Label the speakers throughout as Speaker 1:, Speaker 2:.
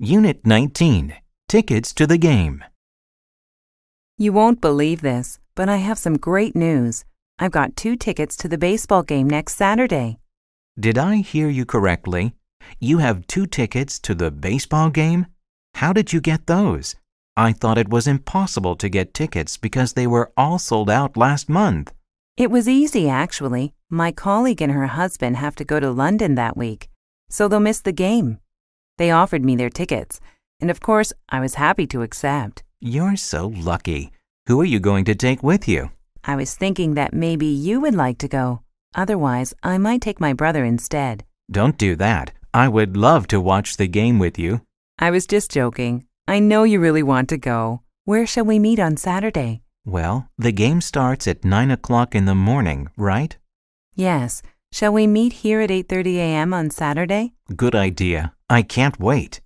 Speaker 1: Unit 19 Tickets to the Game.
Speaker 2: You won't believe this, but I have some great news. I've got two tickets to the baseball game next Saturday.
Speaker 1: Did I hear you correctly? You have two tickets to the baseball game? How did you get those? I thought it was impossible to get tickets because they were all sold out last month. It was easy, actually.
Speaker 2: My colleague and her husband have to go to London that week, so they'll miss the game. They offered me their tickets, and of course, I was happy to accept.
Speaker 1: You're so lucky. Who are you going to take with you?
Speaker 2: I was thinking that maybe you would like to go. Otherwise, I might take my brother instead.
Speaker 1: Don't do that. I would love to watch the game with you.
Speaker 2: I was just joking. I know you really want to go. Where shall we meet on Saturday?
Speaker 1: Well, the game starts at 9 o'clock in the morning, right?
Speaker 3: Yes, Shall we meet here at 8:30 a.m. on Saturday?
Speaker 1: Good idea.
Speaker 4: I can't wait.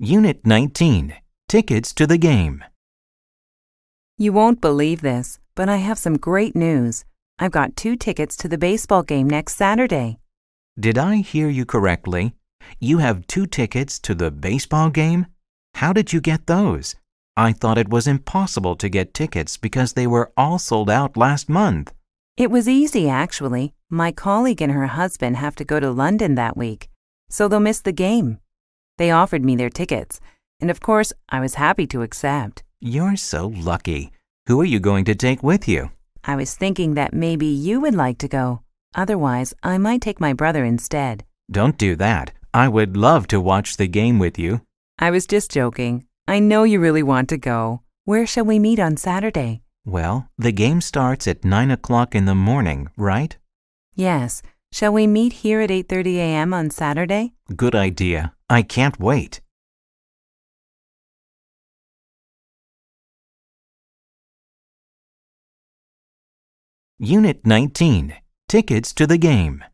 Speaker 4: Unit 19
Speaker 1: Tickets to the Game.
Speaker 3: You won't believe this, but I have some great
Speaker 2: news. I've got two tickets to the baseball game next Saturday.
Speaker 1: Did I hear you correctly? You have two tickets to the baseball game? How did you get those? I thought it was impossible to get tickets because they were all sold out last month.
Speaker 2: It was easy, actually. My colleague and her husband have to go to London that week, so they'll miss the game. They offered me their tickets, and of course, I was happy to accept.
Speaker 1: You're so lucky. Who are you going to take with you?
Speaker 2: I was thinking that maybe you would like to go. Otherwise, I might take my brother instead.
Speaker 1: Don't do that. I would love to watch the game with you.
Speaker 2: I was just joking. I know
Speaker 1: you really want to go.
Speaker 2: Where shall we meet on Saturday?
Speaker 1: Well, the game starts at 9 o'clock in the morning, right?
Speaker 2: Yes. Shall we meet here at 8.30 a.m. on Saturday?
Speaker 1: Good idea. I can't wait. Unit 19 Tickets to the Game.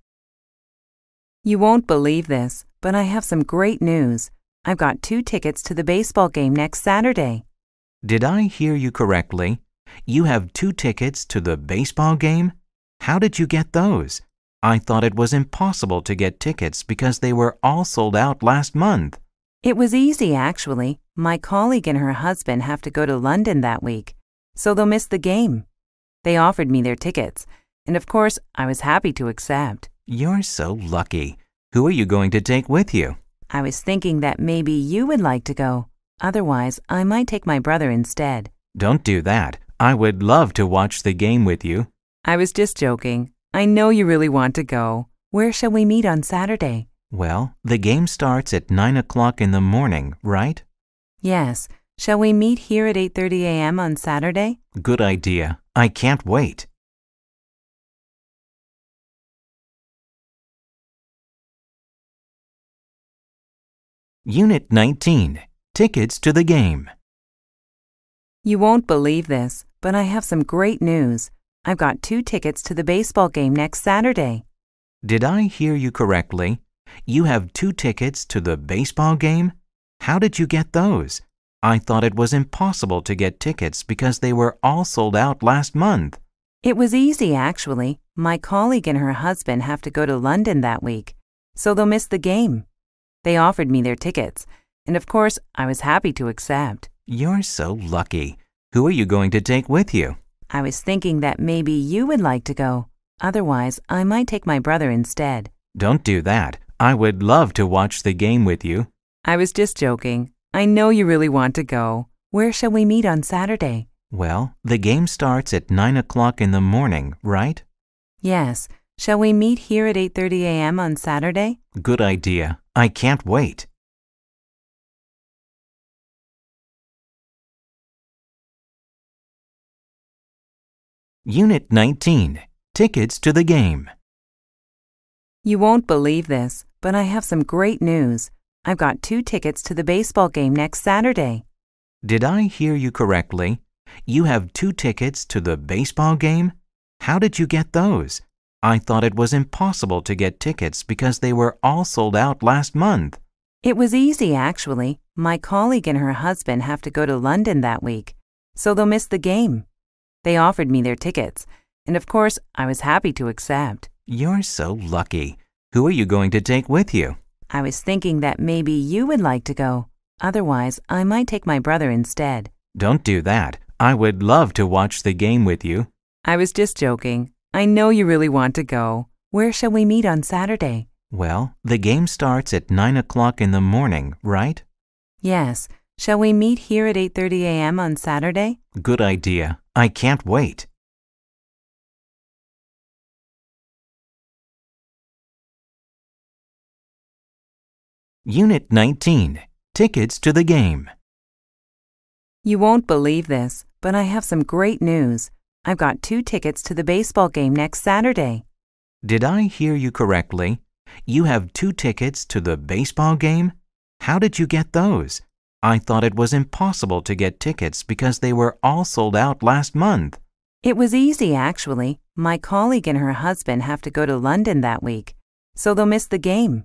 Speaker 2: You won't believe this, but I have some great news. I've got two tickets to the baseball game next Saturday.
Speaker 1: Did I hear you correctly? You have two tickets to the baseball game? How did you get those? I thought it was impossible to get tickets because they were all sold out last month.
Speaker 2: It was easy, actually. My colleague and her husband have to go to London that week, so they'll miss the game. They offered me their tickets, and of course, I was happy to accept.
Speaker 1: You're so lucky. Who are you going to take with you?
Speaker 2: I was thinking that maybe you would like to go. Otherwise, I might take my brother instead.
Speaker 1: Don't do that. I would love to watch the game with you.
Speaker 2: I was just joking. I know you really want to go. Where shall we meet on Saturday?
Speaker 1: Well, the game starts at 9 o'clock in the morning, right?
Speaker 2: Yes.
Speaker 3: Shall we meet here at 8.30 a.m. on Saturday?
Speaker 1: Good idea. I can't wait.
Speaker 4: Unit 19 Tickets to the Game.
Speaker 3: You won't believe this, but I have some great news. I've
Speaker 2: got two tickets to the baseball game next Saturday.
Speaker 1: Did I hear you correctly? You have two tickets to the baseball game? How did you get those? I thought it was impossible to get tickets because they were all sold out last month. It
Speaker 2: was easy, actually. My colleague and her husband have to go to London that week, so they'll miss the game. They offered me their tickets, and of course, I was happy to accept.
Speaker 1: You're so lucky. Who are you going to take with you?
Speaker 2: I was thinking that maybe you would like to go. Otherwise, I might take my brother instead.
Speaker 1: Don't do that. I would love to watch the game with you.
Speaker 2: I was just joking. I know you really want to go. Where shall we meet on Saturday?
Speaker 1: Well, the game starts at 9 o'clock in the morning, right?
Speaker 3: Yes, Shall we meet here at 8:30 a.m. on Saturday?
Speaker 1: Good idea. I can't wait. Unit 19 Tickets to the Game.
Speaker 3: You won't believe this,
Speaker 2: but I have some great news. I've got two tickets to the baseball game next Saturday.
Speaker 1: Did I hear you correctly? You have two tickets to the baseball game? How did you get those? I thought it was impossible to get tickets because they were all sold out last month.
Speaker 2: It was easy, actually. My colleague and her husband have to go to London that week, so they'll miss the game. They offered me their tickets, and of course, I was happy to accept.
Speaker 1: You're so lucky. Who are you going to take with you?
Speaker 2: I was thinking that maybe you would like to go. Otherwise, I might take my brother instead.
Speaker 1: Don't do that. I would love to watch the game with you.
Speaker 2: I was just joking. I know you really want to go. Where shall we meet on Saturday?
Speaker 1: Well, the game starts at 9 o'clock in the morning, right?
Speaker 2: Yes. Shall we meet here
Speaker 3: at 8.30 a.m. on Saturday?
Speaker 1: Good idea. I can't wait. Unit 19 Tickets to the Game.
Speaker 2: You won't believe this, but I have some great news. I've got two tickets to the baseball game next Saturday.
Speaker 1: Did I hear you correctly? You have two tickets to the baseball game? How did you get those? I thought it was impossible to get tickets because they were all sold out last month. It was easy, actually.
Speaker 2: My colleague and her husband have to go to London that week, so they'll miss the game.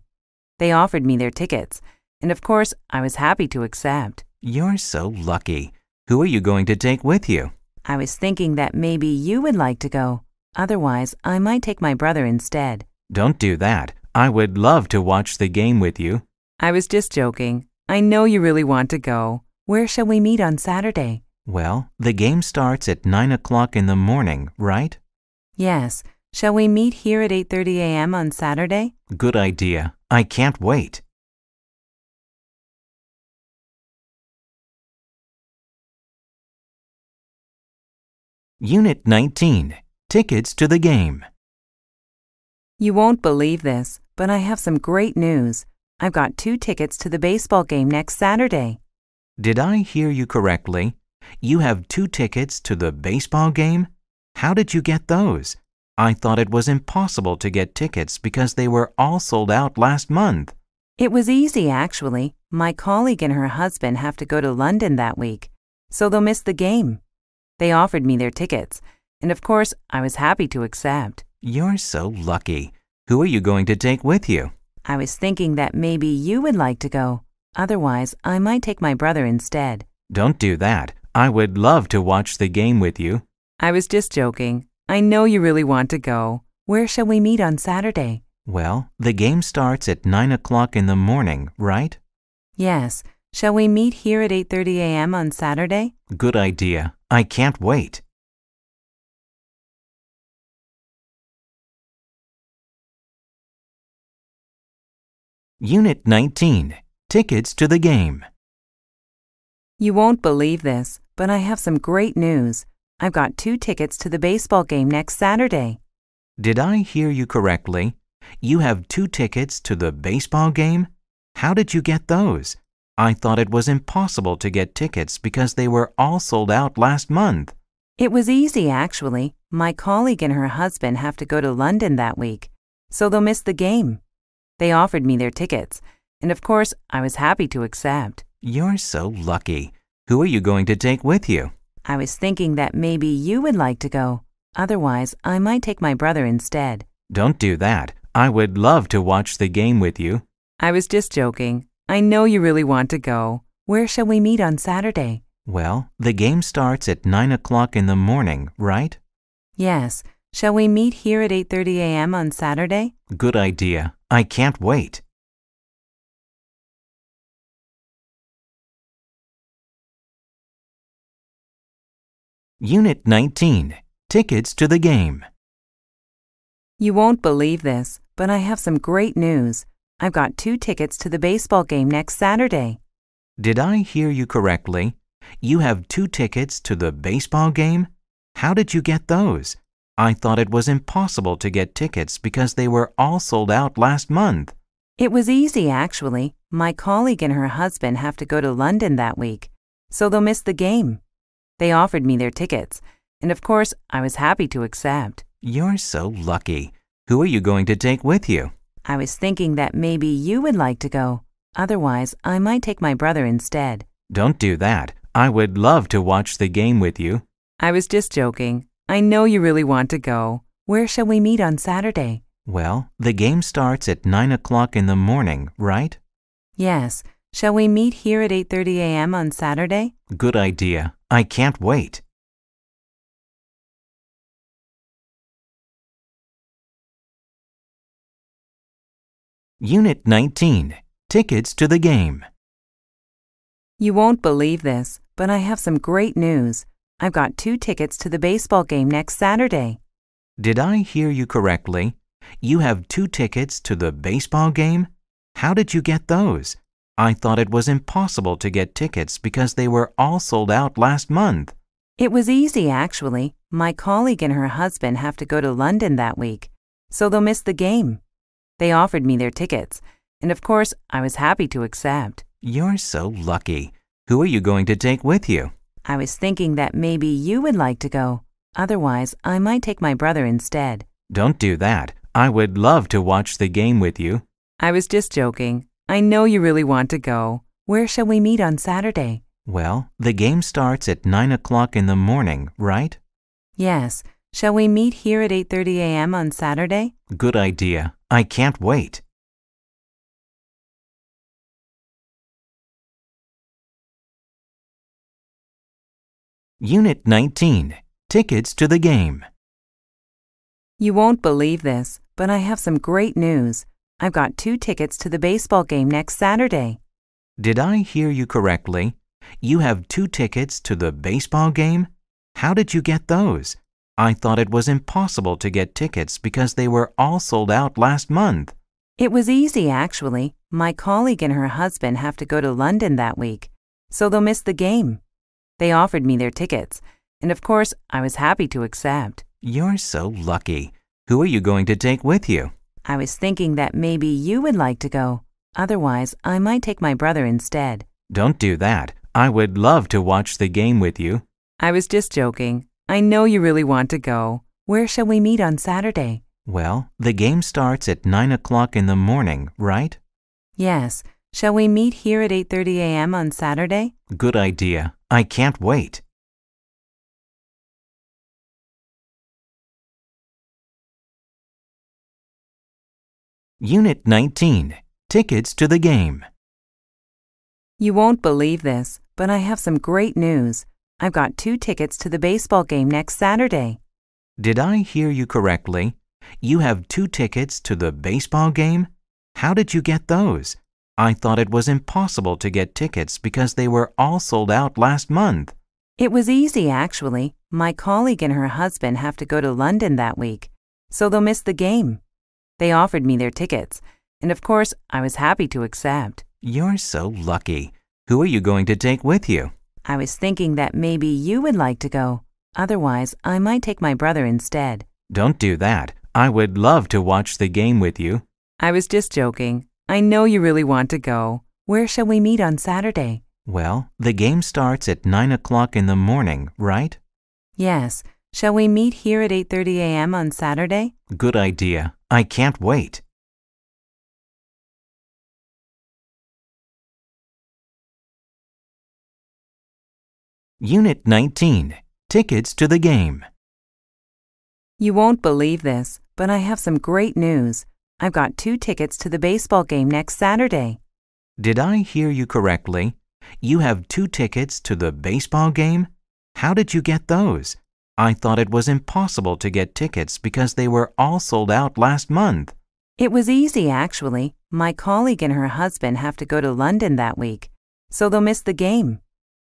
Speaker 2: They offered me their tickets, and of course, I was happy to accept.
Speaker 1: You're so lucky. Who are you going to take with you?
Speaker 2: I was thinking that maybe you would like to go. Otherwise, I might take my brother instead.
Speaker 1: Don't do that. I would love to watch the game with you.
Speaker 2: I was just joking. I know you really want to go. Where shall we meet on Saturday?
Speaker 1: Well, the game starts at 9 o'clock in the morning, right?
Speaker 3: Yes. Shall we meet here at 8.30 a.m. on Saturday?
Speaker 1: Good idea.
Speaker 4: I can't wait. Unit 19
Speaker 1: Tickets to the Game.
Speaker 3: You won't believe this, but I have some great
Speaker 2: news. I've got two tickets to the baseball game next Saturday.
Speaker 1: Did I hear you correctly? You have two tickets to the baseball game? How did you get those? I thought it was impossible to get tickets because they were all sold out last month.
Speaker 2: It was easy, actually. My colleague and her husband have to go to London that week, so they'll miss the game. They offered me their tickets, and of course, I was happy to accept.
Speaker 1: You're so lucky. Who are you going to take with you?
Speaker 2: I was thinking that maybe you would like to go. Otherwise, I might take my brother instead.
Speaker 1: Don't do that. I would love to watch the game with you.
Speaker 2: I was just joking. I know
Speaker 1: you really want to go.
Speaker 2: Where shall we meet on Saturday?
Speaker 1: Well, the game starts at 9 o'clock in the morning, right?
Speaker 2: Yes. Shall we meet here at 8.30 a.m. on Saturday?
Speaker 1: Good idea. I can't wait. Unit 19 Tickets to the Game.
Speaker 2: You won't believe this, but I have some great news. I've got two tickets to the baseball game next Saturday.
Speaker 1: Did I hear you correctly? You have two tickets to the baseball game? How did you get those? I thought it was impossible to get tickets because they were all sold out last month.
Speaker 2: It was easy, actually. My colleague and her husband have to go to London that week, so they'll miss the game. They offered me their tickets, and of course, I was happy to accept.
Speaker 1: You're so lucky. Who are you going to take with you?
Speaker 2: I was thinking that maybe you would like to go. Otherwise, I might take my brother instead.
Speaker 1: Don't do that. I would love to watch the game with you.
Speaker 2: I was just joking. I know you really want to go. Where shall we meet on Saturday?
Speaker 1: Well, the game starts at 9 o'clock in the morning, right?
Speaker 2: Yes.
Speaker 3: Shall we meet here at 8.30 a.m. on Saturday?
Speaker 1: Good idea. I can't wait.
Speaker 4: Unit 19 Tickets to the Game.
Speaker 3: You won't believe this, but I have some great news. I've
Speaker 2: got two tickets to the baseball game next Saturday.
Speaker 1: Did I hear you correctly? You have two tickets to the baseball game? How did you get those? I thought it was impossible to get tickets because they were all sold out last month. It
Speaker 2: was easy, actually. My colleague and her husband have to go to London that week, so they'll miss the game. They offered me their tickets, and of course, I was happy to accept.
Speaker 1: You're so lucky. Who are you going to take with you?
Speaker 2: I was thinking that maybe you would like to go. Otherwise, I might take my brother instead.
Speaker 1: Don't do that. I would love to watch the game with you.
Speaker 2: I was just joking. I know you really want to go. Where shall we meet on Saturday?
Speaker 1: Well, the game starts at 9 o'clock in the morning, right?
Speaker 2: Yes. Shall we meet here at 8.30 a.m. on Saturday?
Speaker 1: Good idea. I can't wait. Unit 19 Tickets to the Game.
Speaker 3: You won't believe this,
Speaker 2: but I have some great news. I've got two tickets to the baseball game next Saturday.
Speaker 1: Did I hear you correctly? You have two tickets to the baseball game? How did you get those? I thought it was impossible to get tickets because they were all sold out last month.
Speaker 2: It was easy, actually. My colleague and her husband have to go to London that week, so they'll miss the game. They offered me their tickets, and of course, I was happy to accept.
Speaker 1: You're so lucky. Who are you going to take with you?
Speaker 2: I was thinking that maybe you would like to go. Otherwise, I might take my brother instead.
Speaker 1: Don't do that. I would love to watch the game with you.
Speaker 2: I was just joking. I know you really want to go. Where shall we meet on Saturday?
Speaker 1: Well, the game starts at 9 o'clock in the morning, right?
Speaker 2: Yes. Shall we meet here
Speaker 3: at 8.30 a.m. on Saturday?
Speaker 1: Good idea. I can't wait. Unit 19 Tickets to the Game.
Speaker 2: You won't believe this, but I have some great news. I've got two tickets to the baseball game next Saturday.
Speaker 1: Did I hear you correctly? You have two tickets to the baseball game? How did you get those? I thought it was impossible to get tickets because they were all sold out last month. It was easy, actually.
Speaker 2: My colleague and her husband have to go to London that week, so they'll miss the game. They offered me their tickets, and of course, I was happy to accept.
Speaker 1: You're so lucky. Who are you going to take with you?
Speaker 2: I was thinking that maybe you would like to go. Otherwise, I might take my brother instead.
Speaker 1: Don't do that. I would love to watch the game with you.
Speaker 2: I was just joking. I know you really want to go. Where shall we meet on Saturday?
Speaker 1: Well, the game starts at 9 o'clock in the morning, right?
Speaker 3: Yes. Shall we meet here at 8.30 a.m. on Saturday?
Speaker 1: Good idea.
Speaker 4: I can't wait. Unit 19
Speaker 1: Tickets to the Game.
Speaker 3: You won't believe this, but I have some great
Speaker 2: news. I've got two tickets to the baseball game next Saturday.
Speaker 1: Did I hear you correctly? You have two tickets to the baseball game? How did you get those? I thought it was impossible to get tickets because they were all sold out last month.
Speaker 2: It was easy, actually. My colleague and her husband have to go to London that week, so they'll miss the game. They offered me their tickets, and of course, I was happy to accept.
Speaker 1: You're so lucky. Who are you going to take with you?
Speaker 2: I was thinking that maybe you would like to go. Otherwise, I might take my brother instead.
Speaker 1: Don't do that. I would love to watch the game with you.
Speaker 2: I was just joking. I know
Speaker 1: you really want to go.
Speaker 2: Where shall we meet on Saturday?
Speaker 1: Well, the game starts at 9 o'clock in the morning, right?
Speaker 2: Yes. Shall we meet here at 8.30 a.m. on Saturday?
Speaker 1: Good idea. I can't wait. Unit 19 Tickets to the Game.
Speaker 2: You won't believe this, but I have some great news. I've got two tickets to the baseball game next Saturday.
Speaker 1: Did I hear you correctly? You have two tickets to the baseball game? How did you get those? I thought it was impossible to get tickets because they were all sold out last month.
Speaker 2: It was easy, actually. My colleague and her husband have to go to London that week, so they'll miss the game.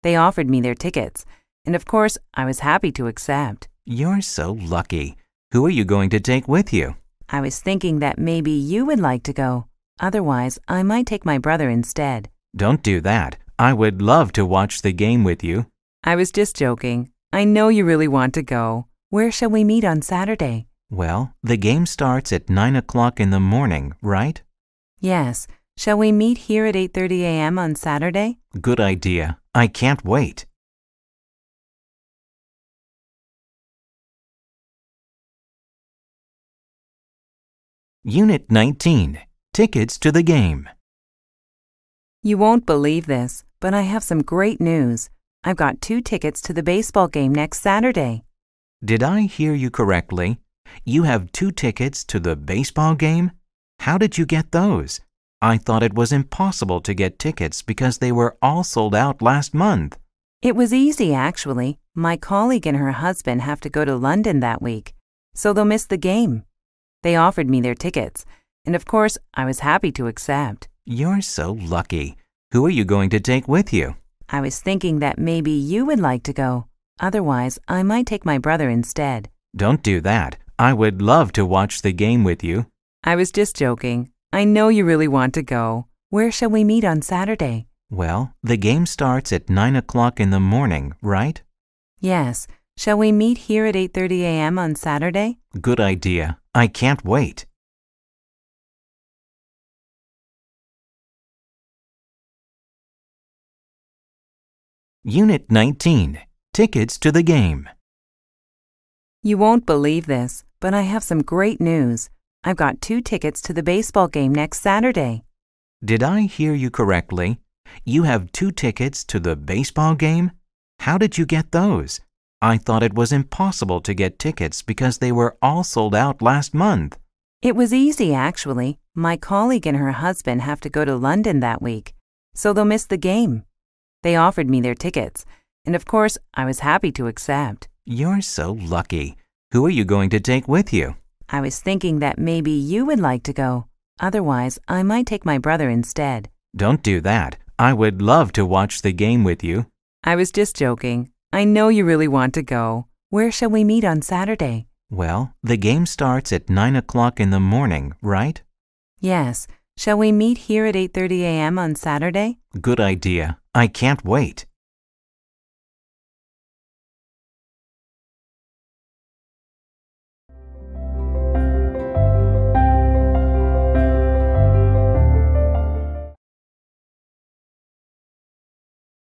Speaker 2: They offered me their tickets, and of course, I was happy to accept.
Speaker 1: You're so lucky. Who are you going to take with you?
Speaker 2: I was thinking that maybe you would like to go. Otherwise, I might take my brother instead.
Speaker 1: Don't do that. I would love to watch the game with you.
Speaker 2: I was just joking. I know you really want to go. Where shall we meet on Saturday?
Speaker 1: Well, the game starts at 9 o'clock in the morning, right?
Speaker 2: Yes,
Speaker 3: Shall we meet here at 8:30 a.m. on Saturday?
Speaker 1: Good idea. I can't wait.
Speaker 4: Unit 19 Tickets to the Game.
Speaker 3: You won't believe this, but I have some great news. I've
Speaker 2: got two tickets to the baseball game next Saturday.
Speaker 1: Did I hear you correctly? You have two tickets to the baseball game? How did you get those? I thought it was impossible to get tickets because they were all sold out last month. It
Speaker 2: was easy, actually. My colleague and her husband have to go to London that week, so they'll miss the game. They offered me their tickets, and of course, I was happy to accept.
Speaker 1: You're so lucky. Who are you going to take with you?
Speaker 2: I was thinking that maybe you would like to go. Otherwise, I might take my brother instead.
Speaker 1: Don't do that. I would love to watch the game with you.
Speaker 2: I was just joking. I know you really want to go. Where shall we meet on Saturday?
Speaker 1: Well, the game starts at 9 o'clock in the morning, right?
Speaker 3: Yes. Shall we meet here at 8.30 a.m. on Saturday?
Speaker 1: Good idea. I can't wait. Unit 19 Tickets to the Game.
Speaker 3: You won't believe this,
Speaker 2: but I have some great news. I've got two tickets to the baseball game next Saturday.
Speaker 1: Did I hear you correctly? You have two tickets to the baseball game? How did you get those? I thought it was impossible to get tickets because they were all sold out last month.
Speaker 2: It was easy, actually. My colleague and her husband have to go to London that week, so they'll miss the game. They offered me their tickets, and of course, I was happy to accept.
Speaker 1: You're so lucky. Who are you going to take with you?
Speaker 2: I was thinking that maybe you would like to go. Otherwise, I might take my brother instead.
Speaker 1: Don't do that. I would love to watch the game with you.
Speaker 2: I was just joking. I know you really want to go. Where shall we meet on Saturday?
Speaker 1: Well, the game starts at 9 o'clock in the morning, right?
Speaker 2: Yes. Shall we meet here
Speaker 3: at 8.30 a.m. on Saturday?
Speaker 1: Good idea. I can't wait.